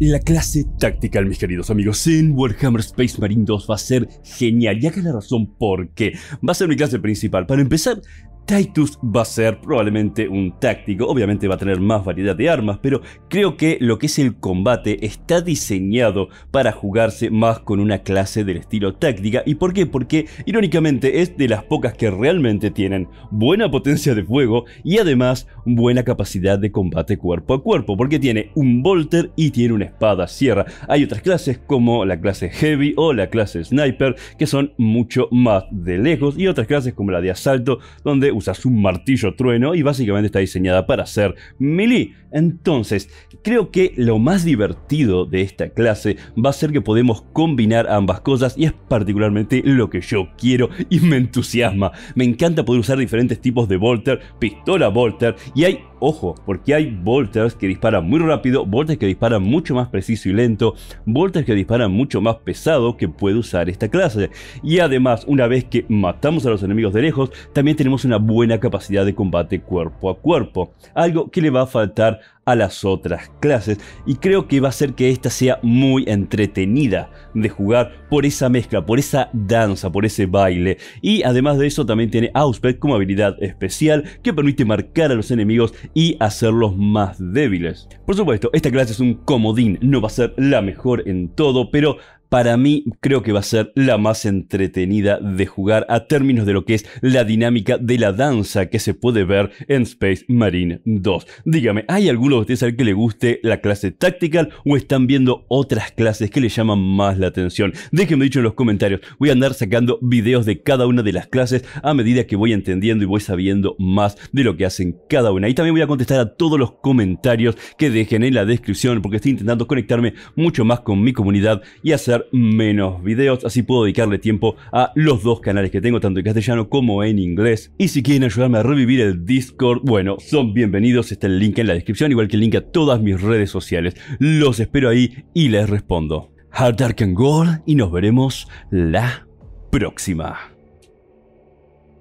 La clase táctica, mis queridos amigos, en Warhammer Space Marine 2 va a ser genial, Y que la razón por qué. Va a ser mi clase principal. Para empezar, Titus va a ser probablemente un táctico, obviamente va a tener más variedad de armas, pero creo que lo que es el combate está diseñado para jugarse más con una clase del estilo táctica. ¿Y por qué? Porque irónicamente es de las pocas que realmente tienen buena potencia de fuego y además buena capacidad de combate cuerpo a cuerpo, porque tiene un bolter y tiene una espada sierra. Hay otras clases como la clase heavy o la clase sniper que son mucho más de lejos y otras clases como la de asalto donde usas un martillo trueno y básicamente está diseñada para ser melee. Entonces, creo que lo más divertido de esta clase va a ser que podemos combinar ambas cosas y es particularmente lo que yo quiero y me entusiasma. Me encanta poder usar diferentes tipos de Volter, pistola Volter y hay ojo, porque hay Volters que disparan muy rápido, Volters que disparan mucho más preciso y lento, Volters que disparan mucho más pesado que puede usar esta clase. Y además, una vez que matamos a los enemigos de lejos, también tenemos una buena capacidad de combate cuerpo a cuerpo, algo que le va a faltar a las otras clases y creo que va a hacer que esta sea muy entretenida de jugar por esa mezcla, por esa danza, por ese baile y además de eso también tiene Auspect como habilidad especial que permite marcar a los enemigos y hacerlos más débiles. Por supuesto, esta clase es un comodín, no va a ser la mejor en todo, pero para mí creo que va a ser la más entretenida de jugar a términos de lo que es la dinámica de la danza que se puede ver en Space Marine 2. Dígame, ¿hay alguno de ustedes al que le guste la clase Tactical o están viendo otras clases que le llaman más la atención? Déjenme dicho en los comentarios, voy a andar sacando videos de cada una de las clases a medida que voy entendiendo y voy sabiendo más de lo que hacen cada una. Y también voy a contestar a todos los comentarios que dejen en la descripción porque estoy intentando conectarme mucho más con mi comunidad y hacer menos videos, así puedo dedicarle tiempo a los dos canales que tengo, tanto en castellano como en inglés. Y si quieren ayudarme a revivir el Discord, bueno, son bienvenidos, está el link en la descripción, igual que el link a todas mis redes sociales. Los espero ahí y les respondo. Hard Dark and Gold y nos veremos la próxima.